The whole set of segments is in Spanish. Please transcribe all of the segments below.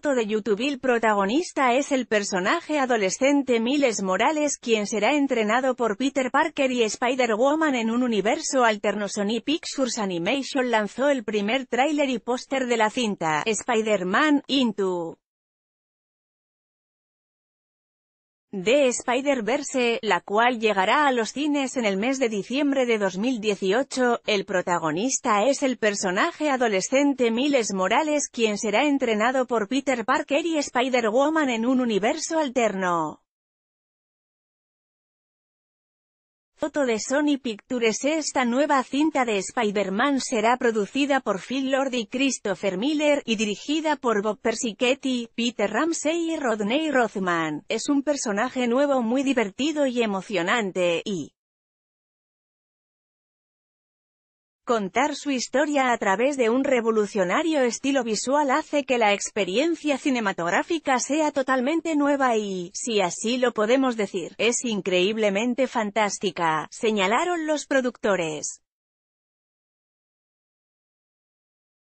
de YouTube el protagonista es el personaje adolescente Miles Morales quien será entrenado por Peter Parker y Spider-Woman en un universo alterno. Sony Pictures Animation lanzó el primer tráiler y póster de la cinta, Spider-Man, Into de Spider-Verse, la cual llegará a los cines en el mes de diciembre de 2018. El protagonista es el personaje adolescente Miles Morales quien será entrenado por Peter Parker y Spider-Woman en un universo alterno. Foto de Sony Pictures Esta nueva cinta de Spider-Man será producida por Phil Lord y Christopher Miller, y dirigida por Bob Persichetti, Peter Ramsey y Rodney Rothman. Es un personaje nuevo muy divertido y emocionante, y Contar su historia a través de un revolucionario estilo visual hace que la experiencia cinematográfica sea totalmente nueva y, si así lo podemos decir, es increíblemente fantástica, señalaron los productores.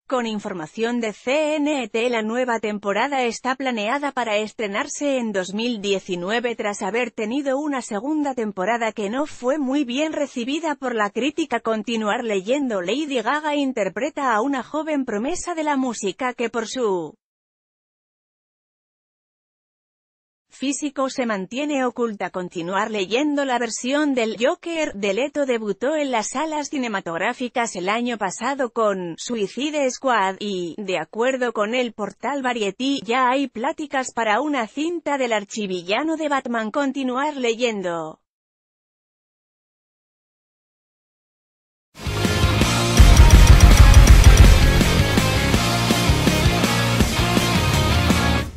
Con información de CNT la nueva temporada está planeada para estrenarse en 2019 tras haber tenido una segunda temporada que no fue muy bien recibida por la crítica. Continuar leyendo Lady Gaga interpreta a una joven promesa de la música que por su físico se mantiene oculta. Continuar leyendo la versión del Joker de Leto debutó en las salas cinematográficas el año pasado con Suicide Squad y, de acuerdo con el portal Variety, ya hay pláticas para una cinta del archivillano de Batman. Continuar leyendo.